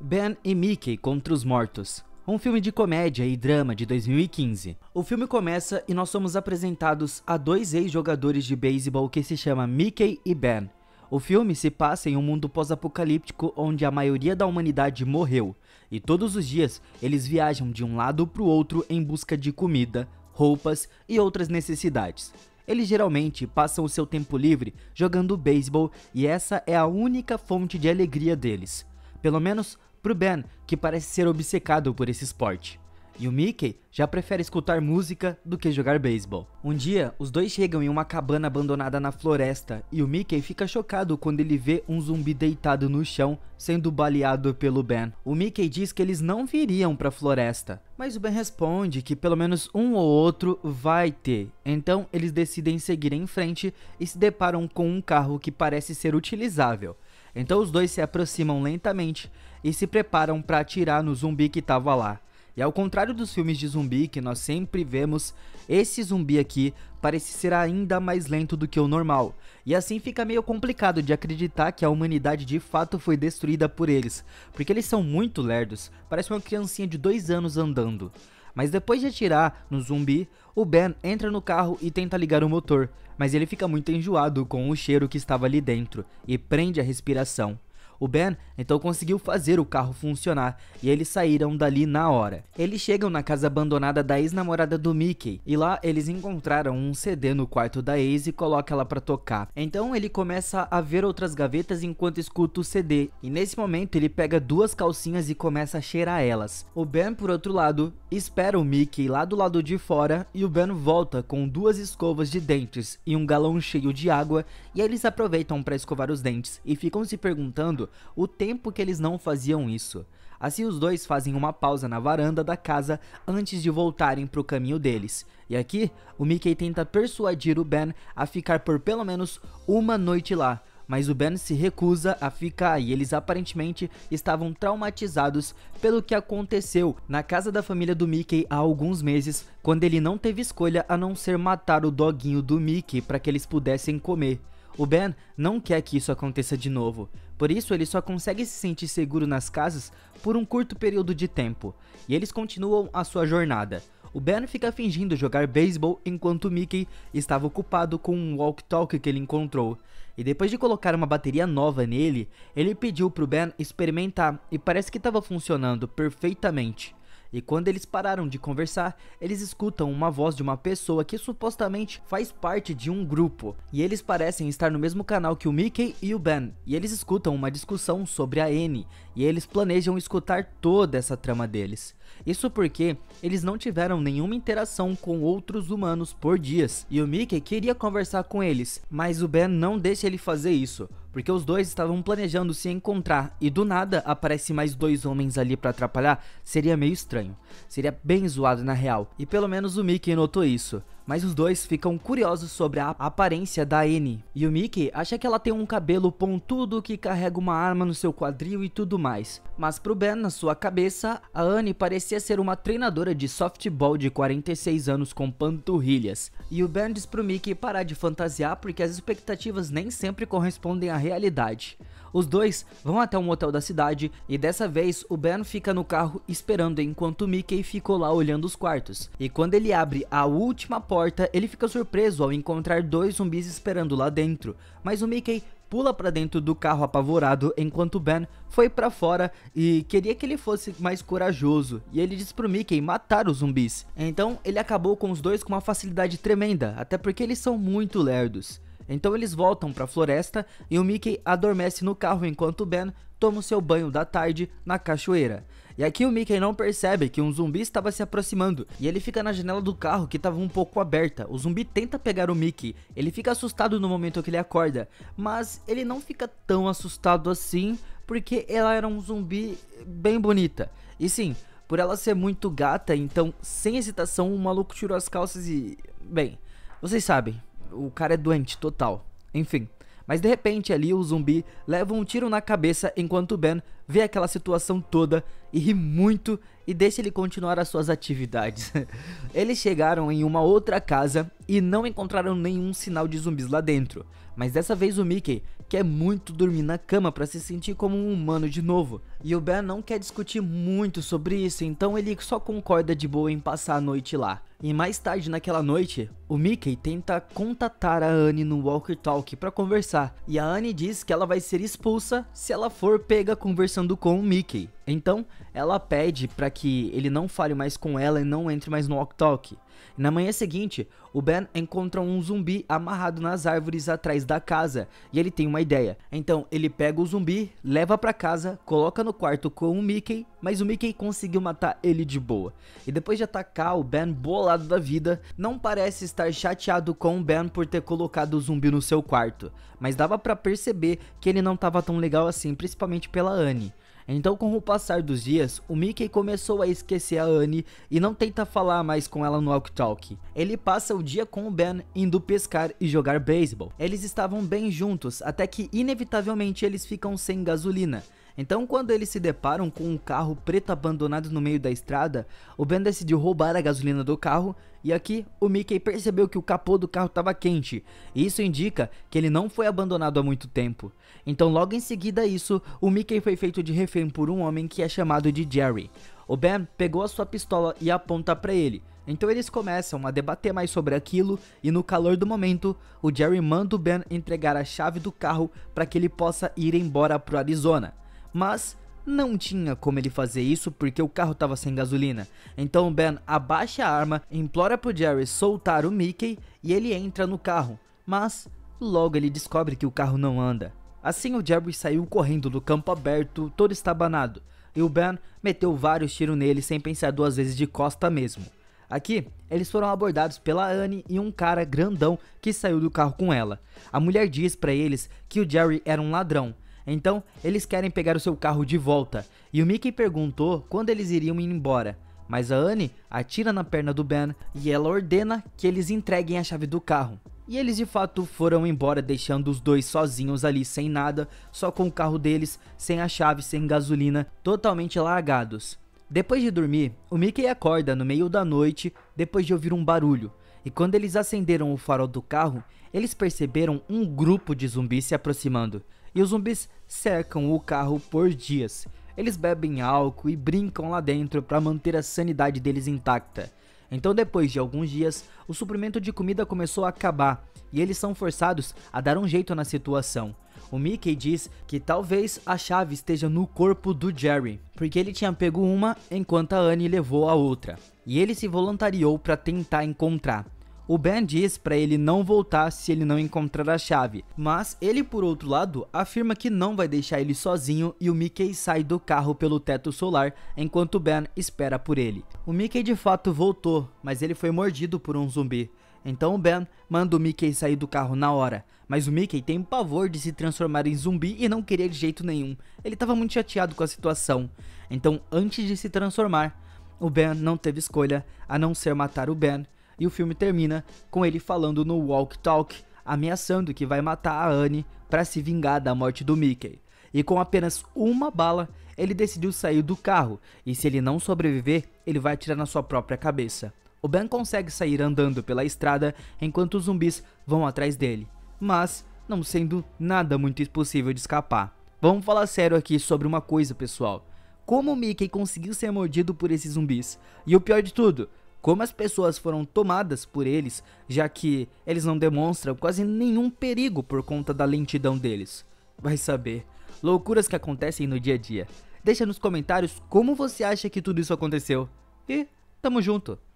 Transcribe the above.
Ben e Mickey contra os Mortos, um filme de comédia e drama de 2015. O filme começa e nós somos apresentados a dois ex-jogadores de beisebol que se chamam Mickey e Ben. O filme se passa em um mundo pós-apocalíptico onde a maioria da humanidade morreu, e todos os dias eles viajam de um lado para o outro em busca de comida, roupas e outras necessidades. Eles geralmente passam o seu tempo livre jogando beisebol e essa é a única fonte de alegria deles. Pelo menos pro Ben, que parece ser obcecado por esse esporte. E o Mickey já prefere escutar música do que jogar beisebol. Um dia, os dois chegam em uma cabana abandonada na floresta e o Mickey fica chocado quando ele vê um zumbi deitado no chão sendo baleado pelo Ben. O Mickey diz que eles não viriam para a floresta, mas o Ben responde que pelo menos um ou outro vai ter. Então, eles decidem seguir em frente e se deparam com um carro que parece ser utilizável. Então os dois se aproximam lentamente e se preparam para atirar no zumbi que estava lá. E ao contrário dos filmes de zumbi que nós sempre vemos, esse zumbi aqui parece ser ainda mais lento do que o normal. E assim fica meio complicado de acreditar que a humanidade de fato foi destruída por eles, porque eles são muito lerdos, parece uma criancinha de dois anos andando. Mas depois de atirar no zumbi, o Ben entra no carro e tenta ligar o motor, mas ele fica muito enjoado com o cheiro que estava ali dentro e prende a respiração. O Ben então conseguiu fazer o carro funcionar e eles saíram dali na hora. Eles chegam na casa abandonada da ex-namorada do Mickey e lá eles encontraram um CD no quarto da ex e coloca ela para tocar. Então ele começa a ver outras gavetas enquanto escuta o CD e nesse momento ele pega duas calcinhas e começa a cheirar elas. O Ben por outro lado espera o Mickey lá do lado de fora e o Ben volta com duas escovas de dentes e um galão cheio de água e eles aproveitam para escovar os dentes e ficam se perguntando o tempo que eles não faziam isso. Assim, os dois fazem uma pausa na varanda da casa antes de voltarem para o caminho deles. E aqui, o Mickey tenta persuadir o Ben a ficar por pelo menos uma noite lá, mas o Ben se recusa a ficar e eles aparentemente estavam traumatizados pelo que aconteceu na casa da família do Mickey há alguns meses, quando ele não teve escolha a não ser matar o doguinho do Mickey para que eles pudessem comer. O Ben não quer que isso aconteça de novo, por isso ele só consegue se sentir seguro nas casas por um curto período de tempo, e eles continuam a sua jornada. O Ben fica fingindo jogar beisebol enquanto Mickey estava ocupado com um walk-talk que ele encontrou. E depois de colocar uma bateria nova nele, ele pediu pro Ben experimentar e parece que estava funcionando perfeitamente. E quando eles pararam de conversar, eles escutam uma voz de uma pessoa que supostamente faz parte de um grupo. E eles parecem estar no mesmo canal que o Mickey e o Ben. E eles escutam uma discussão sobre a N. E eles planejam escutar toda essa trama deles. Isso porque eles não tiveram nenhuma interação com outros humanos por dias, e o Mickey queria conversar com eles, mas o Ben não deixa ele fazer isso, porque os dois estavam planejando se encontrar e do nada aparece mais dois homens ali para atrapalhar, seria meio estranho. Seria bem zoado na real, e pelo menos o Mickey notou isso mas os dois ficam curiosos sobre a aparência da Annie. E o Mickey acha que ela tem um cabelo pontudo que carrega uma arma no seu quadril e tudo mais. Mas pro Ben, na sua cabeça, a Annie parecia ser uma treinadora de softball de 46 anos com panturrilhas. E o Ben diz pro Mickey parar de fantasiar porque as expectativas nem sempre correspondem à realidade. Os dois vão até um hotel da cidade e dessa vez o Ben fica no carro esperando enquanto Mickey ficou lá olhando os quartos. E quando ele abre a última porta, ele fica surpreso ao encontrar dois zumbis esperando lá dentro. Mas o Mickey pula para dentro do carro apavorado enquanto Ben foi para fora e queria que ele fosse mais corajoso e ele diz pro Mickey matar os zumbis. Então ele acabou com os dois com uma facilidade tremenda, até porque eles são muito lerdos. Então eles voltam para a floresta e o Mickey adormece no carro enquanto o Ben toma o seu banho da tarde na cachoeira. E aqui o Mickey não percebe que um zumbi estava se aproximando e ele fica na janela do carro que estava um pouco aberta. O zumbi tenta pegar o Mickey, ele fica assustado no momento que ele acorda, mas ele não fica tão assustado assim porque ela era um zumbi bem bonita. E sim, por ela ser muito gata, então sem hesitação o maluco tirou as calças e. Bem, vocês sabem, o cara é doente, total. Enfim. Mas de repente ali o zumbi leva um tiro na cabeça enquanto o Ben vê aquela situação toda e ri muito e deixa ele continuar as suas atividades. Eles chegaram em uma outra casa e não encontraram nenhum sinal de zumbis lá dentro. Mas dessa vez o Mickey quer é muito dormir na cama para se sentir como um humano de novo. E o Ben não quer discutir muito sobre isso, então ele só concorda de boa em passar a noite lá. E mais tarde naquela noite, o Mickey tenta contatar a Anne no Walker Talk para conversar, e a Anne diz que ela vai ser expulsa se ela for pega conversando com o Mickey. Então, ela pede para que ele não fale mais com ela e não entre mais no Walk Talk. Na manhã seguinte, o Ben encontra um zumbi amarrado nas árvores atrás da casa e ele tem uma ideia. Então, ele pega o zumbi, leva para casa, coloca no quarto com o Mickey, mas o Mickey conseguiu matar ele de boa. E depois de atacar, o Ben bola bolado da vida, não parece estar chateado com o Ben por ter colocado o zumbi no seu quarto, mas dava para perceber que ele não estava tão legal assim, principalmente pela Annie. Então, com o passar dos dias, o Mickey começou a esquecer a Annie e não tenta falar mais com ela no walk-talk. Ele passa o dia com o Ben indo pescar e jogar beisebol. Eles estavam bem juntos, até que inevitavelmente eles ficam sem gasolina então, quando eles se deparam com um carro preto abandonado no meio da estrada, o Ben decidiu roubar a gasolina do carro e aqui o Mickey percebeu que o capô do carro estava quente. E isso indica que ele não foi abandonado há muito tempo. Então, logo em seguida a isso, o Mickey foi feito de refém por um homem que é chamado de Jerry. O Ben pegou a sua pistola e aponta para ele. Então eles começam a debater mais sobre aquilo e no calor do momento, o Jerry manda o Ben entregar a chave do carro para que ele possa ir embora pro Arizona mas não tinha como ele fazer isso porque o carro estava sem gasolina. Então Ben abaixa a arma, implora pro Jerry soltar o Mickey e ele entra no carro, mas logo ele descobre que o carro não anda. Assim o Jerry saiu correndo do campo aberto, todo estabanado, e o Ben meteu vários tiros nele sem pensar duas vezes de costa mesmo. Aqui, eles foram abordados pela Anne e um cara grandão que saiu do carro com ela. A mulher diz para eles que o Jerry era um ladrão então, eles querem pegar o seu carro de volta, e o Mickey perguntou quando eles iriam ir embora. Mas a Anne atira na perna do Ben e ela ordena que eles entreguem a chave do carro. E eles de fato foram embora, deixando os dois sozinhos ali, sem nada, só com o carro deles, sem a chave, sem gasolina, totalmente largados. Depois de dormir, o Mickey acorda no meio da noite depois de ouvir um barulho. E quando eles acenderam o farol do carro, eles perceberam um grupo de zumbis se aproximando e os zumbis cercam o carro por dias. Eles bebem álcool e brincam lá dentro para manter a sanidade deles intacta. Então, depois de alguns dias, o suprimento de comida começou a acabar e eles são forçados a dar um jeito na situação. O Mickey diz que talvez a chave esteja no corpo do Jerry, porque ele tinha pego uma enquanto a Annie levou a outra. E ele se voluntariou para tentar encontrar. O Ben diz para ele não voltar se ele não encontrar a chave, mas ele por outro lado afirma que não vai deixar ele sozinho e o Mickey sai do carro pelo teto solar enquanto Ben espera por ele. O Mickey de fato voltou, mas ele foi mordido por um zumbi. Então o Ben manda o Mickey sair do carro na hora, mas o Mickey tem pavor de se transformar em zumbi e não queria de jeito nenhum. Ele estava muito chateado com a situação. Então antes de se transformar, o Ben não teve escolha a não ser matar o Ben e o filme termina com ele falando no Walk Talk, ameaçando que vai matar a Anne para se vingar da morte do Mickey. E com apenas uma bala, ele decidiu sair do carro, e se ele não sobreviver, ele vai atirar na sua própria cabeça. O Ben consegue sair andando pela estrada enquanto os zumbis vão atrás dele, mas não sendo nada muito impossível de escapar. Vamos falar sério aqui sobre uma coisa, pessoal. Como o Mickey conseguiu ser mordido por esses zumbis? E o pior de tudo, como as pessoas foram tomadas por eles, já que eles não demonstram quase nenhum perigo por conta da lentidão deles. Vai saber, loucuras que acontecem no dia a dia. Deixa nos comentários como você acha que tudo isso aconteceu. E tamo junto!